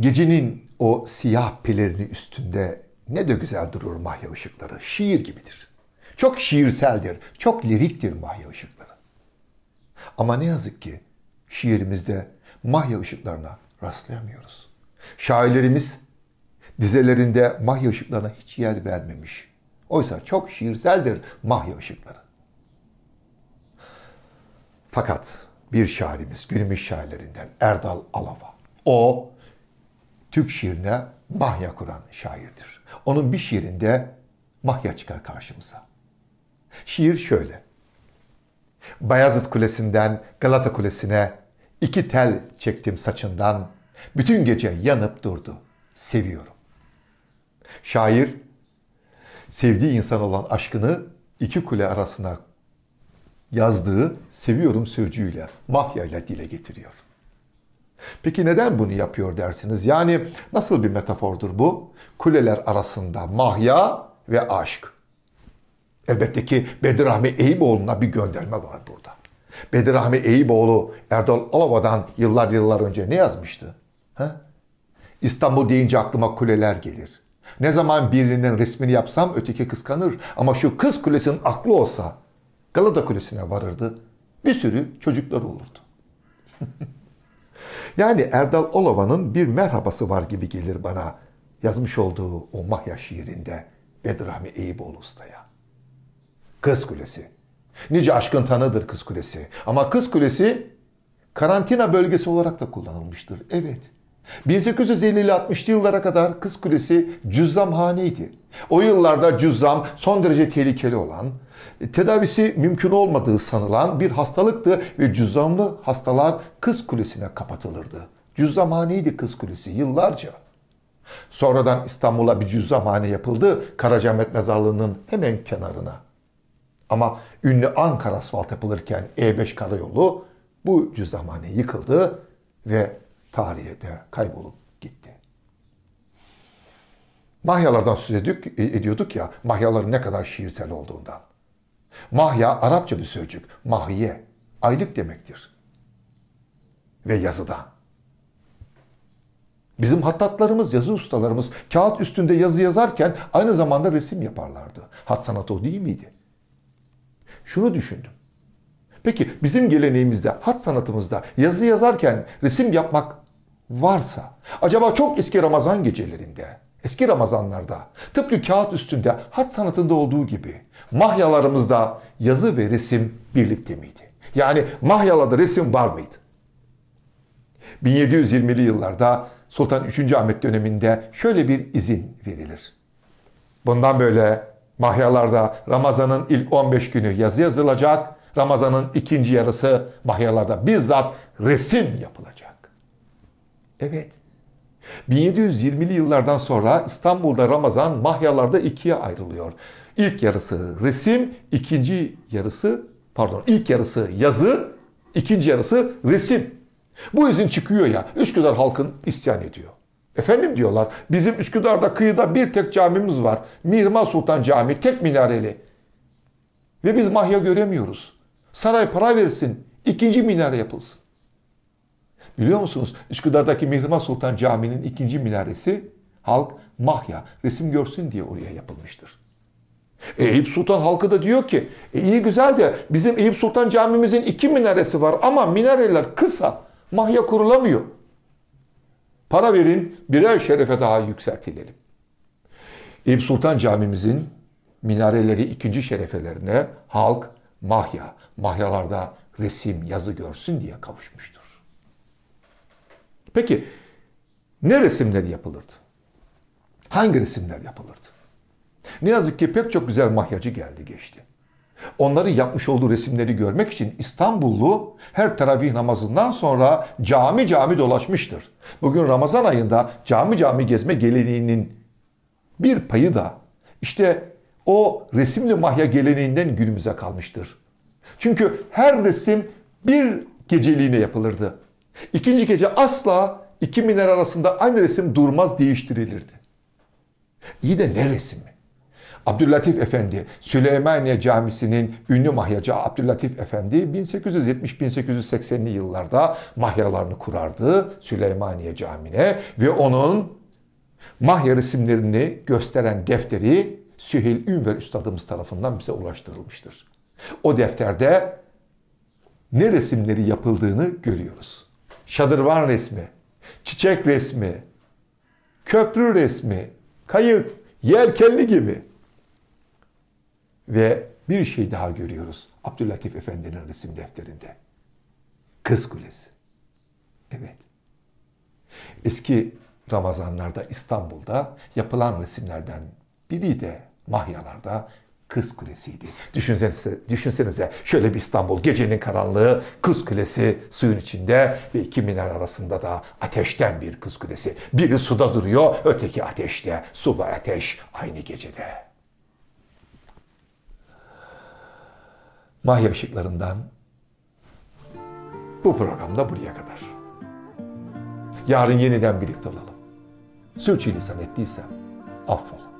Gecenin o siyah pelerini üstünde ne de güzel durur mahya ışıkları. Şiir gibidir. Çok şiirseldir, çok liriktir mahya ışıkları. Ama ne yazık ki şiirimizde mahya ışıklarına rastlayamıyoruz. Şairlerimiz dizelerinde mahya ışıklarına hiç yer vermemiş. Oysa çok şiirseldir mahya ışıkları. Fakat bir şairimiz, günümüz şairlerinden Erdal Alava. O Türk şiirine mahya kuran şairdir. Onun bir şiirinde mahya çıkar karşımıza. Şiir şöyle. Bayazıt Kulesi'nden Galata Kulesi'ne iki tel çektim saçından. Bütün gece yanıp durdu. Seviyorum. Şair sevdiği insan olan aşkını iki kule arasına yazdığı seviyorum sözcüğüyle, mahya ile dile getiriyor. Peki neden bunu yapıyor dersiniz? Yani nasıl bir metafordur bu? Kuleler arasında mahya ve aşk. Elbette ki Bedirahmi Eyüboğlu'na bir gönderme var burada. Bedirahmi Eyüboğlu Erdal Alova'dan yıllar yıllar önce ne yazmıştı? Ha? İstanbul deyince aklıma kuleler gelir. Ne zaman birinin resmini yapsam öteki kıskanır. Ama şu kız kulesinin aklı olsa Galata Kulesi'ne varırdı. Bir sürü çocuklar olurdu. Yani Erdal Olova'nın bir merhabası var gibi gelir bana yazmış olduğu o Mahya şiirinde Bedrahmi Eyüboğlu Usta'ya. Kız Kulesi. Nice aşkın tanıdır Kız Kulesi. Ama Kız Kulesi karantina bölgesi olarak da kullanılmıştır. Evet. 1850'li 60'lı yıllara kadar Kız Kulesi cüzzamhaneydi. O yıllarda cüzzam son derece tehlikeli olan, e, tedavisi mümkün olmadığı sanılan bir hastalıktı ve cüzzamlı hastalar kız kulesine kapatılırdı. Cüzzamhaneydi kız kulesi yıllarca. Sonradan İstanbul'a bir cüzzamhane yapıldı Karacamet Mezarlığı'nın hemen kenarına. Ama ünlü Ankara asfalt yapılırken E5 karayolu bu cüzzamhane yıkıldı ve tarihe de kaybolup gitti. Mahyalardan söz ediyorduk, ediyorduk ya, mahyaların ne kadar şiirsel olduğundan. Mahya Arapça bir sözcük. Mahiye, aylık demektir. Ve yazıda. Bizim hattatlarımız, yazı ustalarımız kağıt üstünde yazı yazarken aynı zamanda resim yaparlardı. Hat sanatı o değil miydi? Şunu düşündüm. Peki bizim geleneğimizde, hat sanatımızda yazı yazarken resim yapmak varsa, acaba çok eski Ramazan gecelerinde eski Ramazanlarda tıpkı kağıt üstünde hat sanatında olduğu gibi mahyalarımızda yazı ve resim birlikte miydi? Yani mahyalarda resim var mıydı? 1720'li yıllarda Sultan 3. Ahmet döneminde şöyle bir izin verilir. Bundan böyle mahyalarda Ramazan'ın ilk 15 günü yazı yazılacak, Ramazan'ın ikinci yarısı mahyalarda bizzat resim yapılacak. Evet, 1720'li yıllardan sonra İstanbul'da Ramazan mahyalarda ikiye ayrılıyor. İlk yarısı resim, ikinci yarısı pardon ilk yarısı yazı, ikinci yarısı resim. Bu izin çıkıyor ya Üsküdar halkın isyan ediyor. Efendim diyorlar bizim Üsküdar'da kıyıda bir tek camimiz var. Mirma Sultan Camii tek minareli. Ve biz mahya göremiyoruz. Saray para versin ikinci minare yapılsın. Biliyor musunuz Üsküdar'daki Mihrimah Sultan Camii'nin ikinci minaresi halk mahya resim görsün diye oraya yapılmıştır. E, Eyüp Sultan halkı da diyor ki e iyi güzel de bizim Eyüp Sultan camimizin iki minaresi var ama minareler kısa mahya kurulamıyor. Para verin birer şerefe daha yükseltilelim. Eyüp Sultan camimizin minareleri ikinci şerefelerine halk mahya, mahyalarda resim, yazı görsün diye kavuşmuştur. Peki ne resimler yapılırdı? Hangi resimler yapılırdı? Ne yazık ki pek çok güzel mahyacı geldi geçti. Onları yapmış olduğu resimleri görmek için İstanbullu her teravih namazından sonra cami cami dolaşmıştır. Bugün Ramazan ayında cami cami gezme geleneğinin bir payı da işte o resimli mahya geleneğinden günümüze kalmıştır. Çünkü her resim bir geceliğine yapılırdı. İkinci gece asla iki miner arasında aynı resim durmaz değiştirilirdi. İyi de ne resimi? Abdülatif Efendi, Süleymaniye Camisi'nin ünlü mahyacı Abdülatif Efendi 1870-1880'li yıllarda mahyalarını kurardı Süleymaniye Camii'ne ve onun mahya resimlerini gösteren defteri Süheyl Ünver Üstadımız tarafından bize ulaştırılmıştır. O defterde ne resimleri yapıldığını görüyoruz şadırvan resmi, çiçek resmi, köprü resmi, kayık, yelkenli gibi. Ve bir şey daha görüyoruz Abdülatif Efendi'nin resim defterinde. Kız Kulesi. Evet. Eski Ramazanlarda İstanbul'da yapılan resimlerden biri de Mahyalar'da Kız Kulesi'ydi. Düşünsenize, düşünsenize şöyle bir İstanbul gecenin karanlığı Kız Kulesi suyun içinde ve iki minar arasında da ateşten bir Kız Kulesi. Biri suda duruyor öteki ateşte. Su ve ateş aynı gecede. Mahya ışıklarından bu programda buraya kadar. Yarın yeniden birlikte olalım. Sürçülisan ettiysem affola.